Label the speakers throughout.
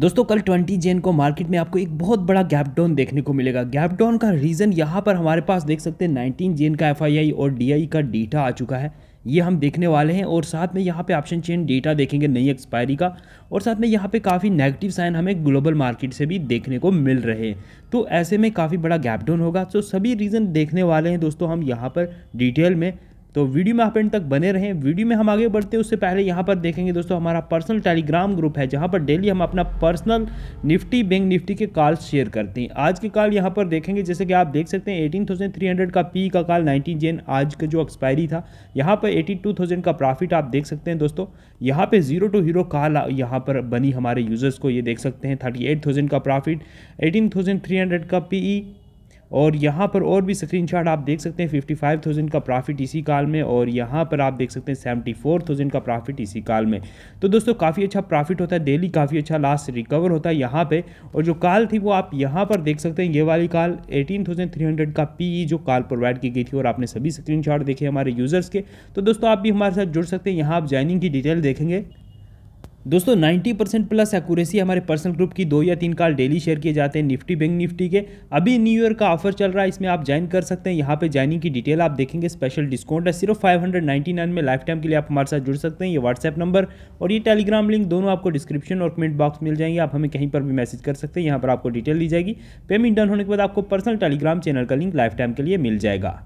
Speaker 1: दोस्तों कल 20 जेन को मार्केट में आपको एक बहुत बड़ा गैप डाउन देखने को मिलेगा गैप डाउन का रीज़न यहाँ पर हमारे पास देख सकते हैं 19 जेन का एफआईआई और डीआई का डेटा आ चुका है ये हम देखने वाले हैं और साथ में यहाँ पे ऑप्शन चेन डेटा देखेंगे नई एक्सपायरी का और साथ में यहाँ पे काफ़ी नेगेटिव साइन हमें ग्लोबल मार्केट से भी देखने को मिल रहे हैं तो ऐसे में काफ़ी बड़ा गैप डाउन होगा तो सभी रीज़न देखने वाले हैं दोस्तों हम यहाँ पर डिटेल में तो वीडियो में आप एंड तक बने रहें वीडियो में हम आगे बढ़ते हैं उससे पहले यहाँ पर देखेंगे दोस्तों हमारा पर्सनल टेलीग्राम ग्रुप है जहाँ पर डेली हम अपना पर्सनल निफ्टी बैंक निफ्टी के कॉल शेयर करते हैं आज के कॉल यहाँ पर देखेंगे जैसे कि आप देख सकते हैं एटीन का पी का कॉल नाइनटीन जेन आज का जो एक्सपायरी था यहाँ पर एटी का प्रॉफिट आप देख सकते हैं दोस्तों यहाँ पर जीरो टू हीरो कॉल यहाँ पर बनी हमारे यूज़र्स को ये देख सकते हैं थर्टी का प्रॉफिट एटीन का पी और यहाँ पर और भी स्क्रीनशॉट आप देख सकते हैं 55,000 का प्रॉफिट इसी काल में और यहाँ पर आप देख सकते हैं 74,000 का प्रॉफिट इसी काल में तो दोस्तों काफ़ी अच्छा प्रॉफिट होता है डेली काफ़ी अच्छा लास्ट रिकवर होता है यहाँ पे और जो काल थी वो आप यहाँ पर देख सकते हैं ये वाली काल 18,300 का पी e जो काल प्रोवाइड की गई थी और आपने सभी स्क्रीन देखे हमारे यूज़र्स के तो दोस्तों आप भी हमारे साथ जुड़ सकते हैं यहाँ आप ज्वाइनिंग की डिटेल देखेंगे दोस्तों 90 परसेंट प्लस एक्यूरेसी हमारे पर्सनल ग्रुप की दो या तीन कॉल डेली शेयर किए जाते हैं निफ्टी बैंक निफ्टी के अभी न्यू ईयर का ऑफर चल रहा है इसमें आप ज्वाइन कर सकते हैं यहाँ पे ज्वाइनिंग की डिटेल आप देखेंगे स्पेशल डिस्काउंट है सिर्फ 599 में लाइफ टाइम के लिए आप हमारे साथ जुड़ सकते हैं ये व्हाट्सएप नंबर और ये टेलीग्राम लिंक दोनों आपको डिस्क्रिप्शन और कमेंट बॉक्स मिल जाएंगे आप हमें कहीं पर भी मैसेज कर सकते हैं यहाँ पर आपको डिटेल दी जाएगी पेमेंट डन होने के बाद आपको पर्सनल टेलीग्राम चैनल का लिंक लाइफ टाइम के लिए मिल जाएगा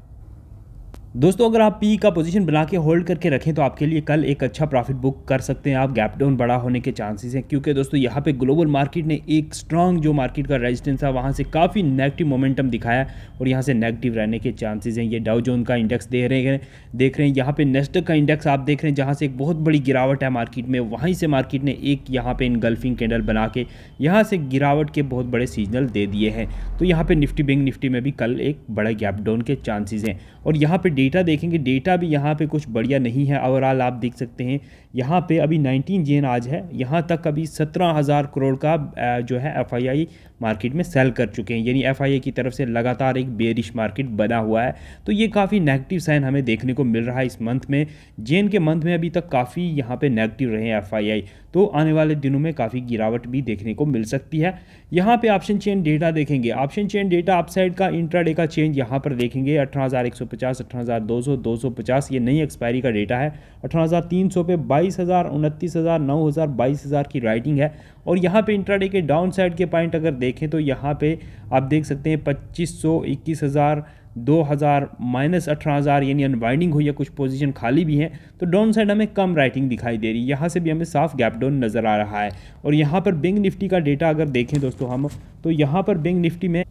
Speaker 1: दोस्तों अगर आप पी का पोजीशन बना के होल्ड करके रखें तो आपके लिए कल एक अच्छा प्रॉफिट बुक कर सकते हैं आप गैप डाउन बड़ा होने के चांसेस हैं क्योंकि दोस्तों यहाँ पे ग्लोबल मार्केट ने एक स्ट्रांग जो मार्केट का रेजिस्टेंस था वहाँ से काफ़ी नेगेटिव मोमेंटम दिखाया और यहाँ से नेगेटिव रहने के चांसेज हैं ये डाउ जोन का इंडेक्स दे रहे हैं देख रहे हैं यहाँ पर नेस्टक का इंडेक्स आप देख रहे हैं जहाँ से एक बहुत बड़ी गिरावट है मार्केट में वहीं से मार्केट ने एक यहाँ पर इनगल्फिंग कैंडल बना के यहाँ से गिरावट के बहुत बड़े सीजनल दे दिए हैं तो यहाँ पर निफ्टी बैंक निफ्टी में भी कल एक बड़ा गैप डाउन के चांसेज हैं और यहाँ पर डेटा देखेंगे डेटा भी यहाँ पे कुछ बढ़िया नहीं है ओवरऑल आप देख सकते हैं यहाँ पे अभी 19 जेन आज है यहाँ तक अभी सत्रह हज़ार करोड़ का जो है एफआईआई मार्केट में सेल कर चुके हैं यानी एफआईआई की तरफ से लगातार एक बेरिश मार्केट बना हुआ है तो ये काफ़ी नेगेटिव साइन हमें देखने को मिल रहा है इस मंथ में जेन के मंथ में अभी तक काफ़ी यहाँ पे नेगेटिव रहे हैं एफ तो आने वाले दिनों में काफ़ी गिरावट भी देखने को मिल सकती है यहाँ पर ऑप्शन चेन डेटा देखेंगे ऑप्शन चेन डेटा अपसाइड का इंट्राडे का चेंज यहाँ पर देखेंगे अठारह हज़ार एक सौ पचास अठारह हज़ार दो सौ दो सौ पचास ये नई एक्सपायरी का डेटा है अठारह हज़ार तीन सौ पे बाईस बाईस हज़ार उनतीस हज़ार नौ हज़ार बाईस हज़ार की राइटिंग है और यहाँ पे इंट्राडे के डाउन साइड के पॉइंट अगर देखें तो यहाँ पे आप देख सकते हैं पच्चीस सौ इक्कीस हज़ार दो हज़ार माइनस अठारह हज़ार यानी अनबाइंडिंग हुई है कुछ पोजीशन खाली भी हैं तो डाउन साइड हमें कम राइटिंग दिखाई दे रही है यहाँ से भी हमें साफ गैप डाउन नज़र आ रहा है और यहाँ पर बैंक निफ्टी का डेटा अगर देखें दोस्तों हम तो यहाँ पर बैंक निफ्टी में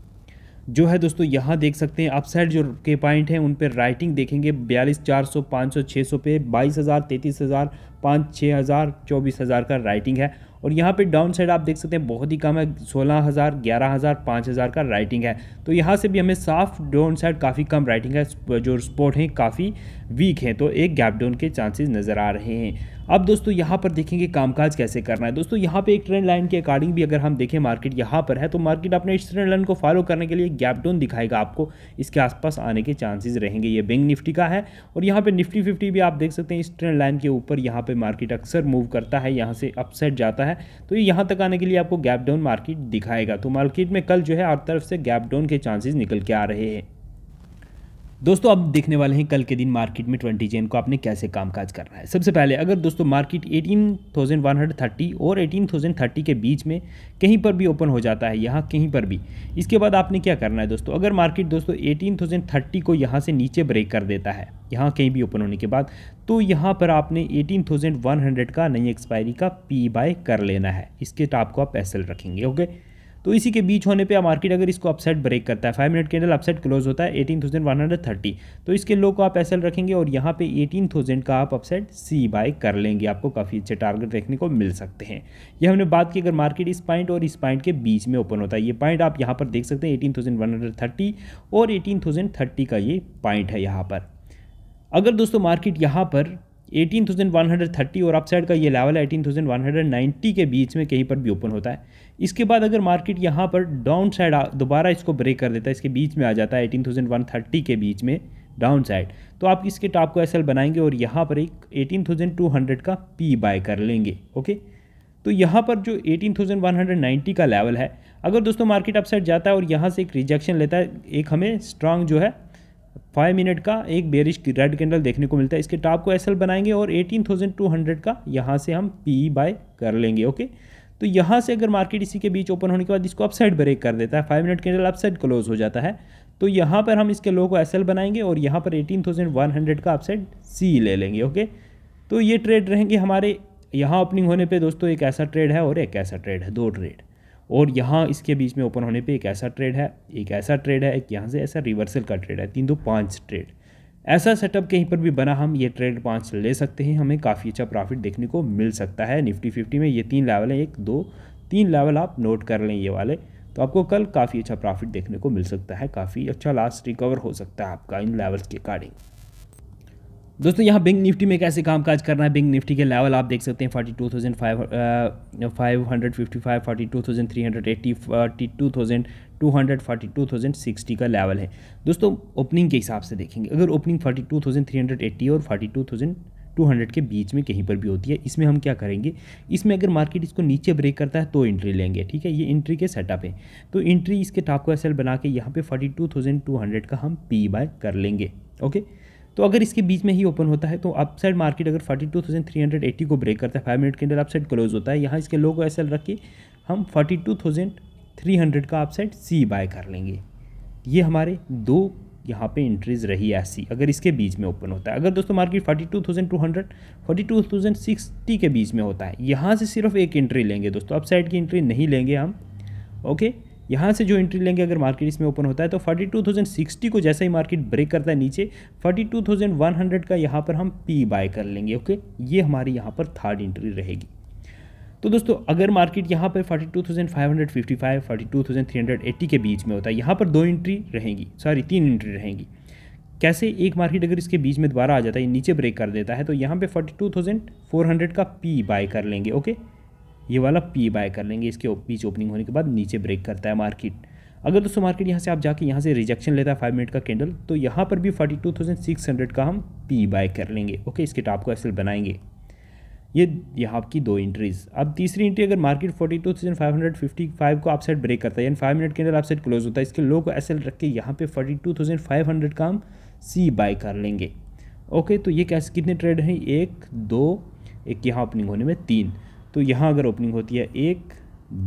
Speaker 1: जो है दोस्तों यहाँ देख सकते हैं अपसाइड जो के पॉइंट हैं उन पर राइटिंग देखेंगे बयालीस चार सौ पाँच सौ छः सौ पे बाईस हज़ार तैंतीस हज़ार पाँच छः हज़ार चौबीस हज़ार का राइटिंग है और यहाँ पे डाउन साइड आप देख सकते हैं बहुत ही कम है सोलह हज़ार ग्यारह हज़ार पाँच हज़ार का राइटिंग है तो यहाँ से भी हमें साफ डाउन साइड काफ़ी कम राइटिंग है जो स्पोर्ट हैं काफ़ी वीक हैं तो एक गैप डाउन के चांसेस नज़र आ रहे हैं अब दोस्तों यहाँ पर देखेंगे कामकाज कैसे करना है दोस्तों यहाँ पे एक ट्रेंड लाइन के अकॉर्डिंग भी अगर हम देखें मार्केट यहाँ पर है तो मार्केट अपने इस ट्रेंड लाइन को फॉलो करने के लिए गैप डाउन दिखाएगा आपको इसके आसपास आने के चांसेस रहेंगे ये बैंक निफ्टी का है और यहाँ पर निफ्टी फिफ्टी भी आप देख सकते हैं इस ट्रेंड लाइन के ऊपर यहाँ पर मार्केट अक्सर मूव करता है यहाँ से अपसेट जाता है तो ये यहाँ तक आने के लिए आपको गैप डाउन मार्केट दिखाएगा तो मार्केट में कल जो है हर तरफ से गैप डाउन के चांसेज निकल के आ रहे हैं दोस्तों अब देखने वाले हैं कल के दिन मार्केट में ट्वेंटी जेन को आपने कैसे कामकाज करना है सबसे पहले अगर दोस्तों मार्केट 18,130 और 18,030 के बीच में कहीं पर भी ओपन हो जाता है यहाँ कहीं पर भी इसके बाद आपने क्या करना है दोस्तों अगर मार्केट दोस्तों 18,030 को यहाँ से नीचे ब्रेक कर देता है यहाँ कहीं भी ओपन होने के बाद तो यहाँ पर आपने 18,100 का नई एक्सपायरी का पी बाय कर लेना है इसके टॉप को आप पैसल रखेंगे ओके तो इसी के बीच होने पे मार्केट अगर इसको अपसेट ब्रेक करता है फाइव मिनट के अंदर अपसेट क्लोज होता है eighteen thousand one hundred thirty तो इसके लो को आप एस रखेंगे और यहाँ पे एटीन थाउजेंड का आप अपसेट सी बाय कर लेंगे आपको काफ़ी अच्छे टारगेट देखने को मिल सकते हैं ये हमने बात की अगर मार्केट इस पॉइंट और इस पॉइंट के बीच में ओपन होता है ये पॉइंट आप यहाँ पर देख सकते हैं eighteen thousand one hundred thirty और एटीन थाउजेंड थर्टी का ये पॉइंट है यहाँ पर अगर दोस्तों मार्केट यहाँ पर 18,130 और अपसाइड का ये लेवल है 18,190 के बीच में कहीं पर भी ओपन होता है इसके बाद अगर मार्केट यहाँ पर डाउन साइड दोबारा इसको ब्रेक कर देता है इसके बीच में आ जाता है 18,130 के बीच में डाउन साइड तो आप इसके टॉप को एसएल बनाएंगे और यहाँ पर एक 18,200 का पी बाय कर लेंगे ओके तो यहाँ पर जो 18,190 का लेवल है अगर दोस्तों मार्केट अपसाइड जाता है और यहाँ से एक रिजेक्शन लेता है एक हमें स्ट्रांग जो है फाइव मिनट का एक बेरिश रेड कैंडल देखने को मिलता है इसके टॉप को एसएल बनाएंगे और 18,200 का यहाँ से हम पी बाय कर लेंगे ओके तो यहाँ से अगर मार्केट इसी के बीच ओपन होने के बाद इसको अपसाइड ब्रेक कर देता है five minute candle upside close हो जाता है तो यहाँ पर हम इसके लो को एसएल बनाएंगे और यहाँ पर एटीन का अपसाइड सी ले लेंगे ओके तो ये ट्रेड रहेंगे हमारे यहाँ ओपनिंग होने पर दोस्तों एक ऐसा ट्रेड है और एक ऐसा ट्रेड है दो ट्रेड और यहाँ इसके बीच में ओपन होने पे एक ऐसा ट्रेड है एक ऐसा ट्रेड है एक यहाँ से ऐसा रिवर्सल का ट्रेड है तीन दो पाँच ट्रेड ऐसा सेटअप कहीं पर भी बना हम ये ट्रेड पाँच ले सकते हैं हमें काफ़ी अच्छा प्रॉफिट देखने को मिल सकता है निफ्टी फिफ्टी में ये तीन लेवल हैं एक दो तीन लेवल आप नोट कर लें ये वाले तो आपको कल काफ़ी अच्छा प्रॉफिट देखने को मिल सकता है काफ़ी अच्छा लास्ट रिकवर हो सकता है आपका इन लेवल्स के अकॉर्डिंग दोस्तों यहाँ बैंक निफ्टी में कैसे कामकाज करना है बैंक निफ्टी के लेवल आप देख सकते हैं forty two thousand five five hundred fifty five forty two thousand three hundred eighty forty two thousand two hundred forty two thousand sixty का लेवल है दोस्तों ओपनिंग के हिसाब से देखेंगे अगर opening forty two thousand three hundred eighty और forty two thousand 200 के बीच में कहीं पर भी होती है इसमें हम क्या करेंगे इसमें अगर मार्केट इसको नीचे ब्रेक करता है तो एंट्री लेंगे ठीक है ये एंट्री के सेटअप है तो एंट्री इसके टॉप को एसएल बना के यहाँ पे 42,200 का हम पी बाय कर लेंगे ओके तो अगर इसके बीच में ही ओपन होता है तो अपसाइड मार्केट अगर forty two thousand three hundred eighty को ब्रेक करता है फाइव मिनट के अंदर अपसाइड क्लोज होता है यहाँ इसके लो को ऐसा रख के हम forty two thousand three hundred का अपसाइड सी बाय कर लेंगे ये हमारे दो यहाँ पे इंट्रीज रही है ऐसी अगर इसके बीच में ओपन होता है अगर दोस्तों market forty two thousand two hundred forty two thousand sixty के बीच में होता है यहाँ से सिर्फ एक एंट्री लेंगे दोस्तों अपसाइड की एंट्री नहीं लेंगे हम ओके यहाँ से जो एंट्री लेंगे अगर मार्केट इसमें ओपन होता है तो 42,060 को जैसा ही मार्केट ब्रेक करता है नीचे 42,100 का यहाँ पर हम पी बाय कर लेंगे ओके ये हमारी यहाँ पर थर्ड एंट्री रहेगी तो दोस्तों अगर मार्केट यहाँ पर 42,555, 42,380 के बीच में होता है यहाँ पर दो एंट्री रहेंगी सॉरी तीन एंट्री रहेंगी कैसे एक मार्केट अगर इसके बीच में दोबारा आ जाता है नीचे ब्रेक कर देता है तो यहाँ पे 42,400 का पी बाय कर लेंगे ओके ये वाला पी बाय कर लेंगे इसके बीच ओपनिंग होने के बाद नीचे ब्रेक करता है मार्केट अगर दोस्तों मार्केट यहाँ से आप जाके यहाँ से रिजेक्शन लेता है फाइव मिनट का कैंडल तो यहाँ पर भी forty two thousand six hundred का हम पी बाय कर लेंगे ओके इसके टॉप को एसल बनाएंगे ये यहाँ की दो इंट्रीज अब तीसरी इंट्री अगर market forty two thousand five hundred fifty five को साइड ब्रेक करता है यानी फाइव मिनट के अंदर साइड क्लोज होता है इसके लो को एस एल रख के यहाँ पे forty two thousand five hundred का हम सी बाय कर लेंगे ओके तो ये कैसे कितने ट्रेड हैं एक दो एक यहाँ ओपनिंग होने में तीन तो यहाँ अगर ओपनिंग होती है एक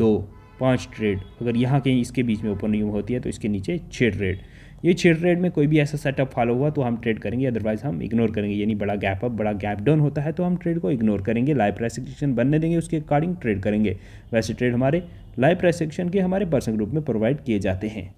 Speaker 1: दो पाँच ट्रेड अगर यहाँ कहीं इसके बीच में ओपनिंग होती है तो इसके नीचे छः ट्रेड ये छः ट्रेड में कोई भी ऐसा सेटअप फॉलो हुआ तो हम ट्रेड करेंगे अदरवाइज हम इग्नोर करेंगे यानी बड़ा गैप अप बड़ा गैप डाउन होता है तो हम ट्रेड को इग्नोर करेंगे लाइव प्राइस बनने देंगे उसके अकॉर्डिंग ट्रेड करेंगे वैसे ट्रेड हमारे लाइव प्राइस के हमारे पर्सन ग्रुप में प्रोवाइड किए जाते हैं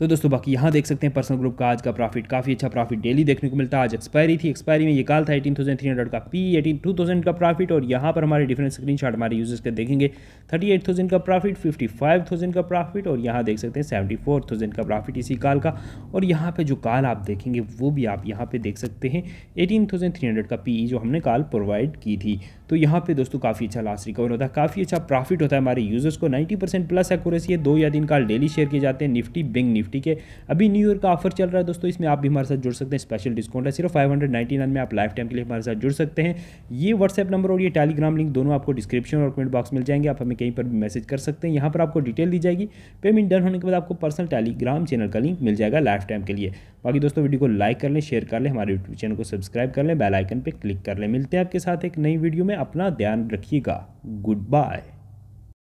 Speaker 1: तो दोस्तों बाकी यहाँ देख सकते हैं पर्सनल ग्रुप का आज का प्रॉफिट काफ़ी अच्छा प्रॉफिट डेली देखने को मिलता है आज एक्सपायरी थी एक्सपायरी में ये काल था एटीन थाउजेंड थ्री हंड्रेड का पी एटीन टू थाउजेंड का प्रॉफिट और यहाँ पर हमारे डिफरेंट स्क्रीन शॉट हमारे यूजर्स के देखेंगे थर्टी एट थाउजेंड का प्रॉफिट फिफ्टी फाइव थाउजेंड का प्रॉफिट और यहाँ देख सकते हैं सेवेंटी फोर थाउजेंड का प्रॉफिट इसी काल का और यहाँ पर जो कॉल आप देखेंगे वो भी आप यहाँ पर देख सकते हैं एटीन थाउजेंड थ्री हंड्रेड का पी e जो हमने काल प्रोवाइड की थी तो यहाँ पे दोस्तों काफ़ी अच्छा लास्ट रिकवर होता है काफ़ी अच्छा प्रॉफिट होता है हमारे यूज़र्स को 90 परसेंट प्लस एक्यूरेसी है दो या तीन काल डेली शेयर किए जाते हैं निफ्टी बिंग निफ्टी के अभी न्यू ईयर का ऑफर चल रहा है दोस्तों इसमें आप भी हमारे साथ जुड़ सकते हैं स्पेशल डिस्काउंट है सिर्फ फाइव में आप लाइफ टाइम के लिए हमारे साथ जुड़ सकते हैं ये व्हाट्सएप नंबर और ये टेलीग्राम लिंक दोनों आपको डिस्क्रिप्शन और कमेंट बॉक्स मिल जाएंगे आप हमें कहीं पर भी मैसेज कर सकते हैं यहाँ पर आपको डिटेल दी जाएगी पेमेंट डन होने के बाद आपको पर्सनल टेलीग्राम चैनल का लिंक मिल जाएगा लाइफ टाइम के लिए बाकी दोस्तों वीडियो को लाइक कर लें शेयर कर लें हमारे यूट्यूब चैनल को सब्सक्राइब कर लें आइकन पर क्लिक कर लें मिलते हैं आपके साथ एक नई वीडियो में अपना ध्यान रखिएगा गुड बाय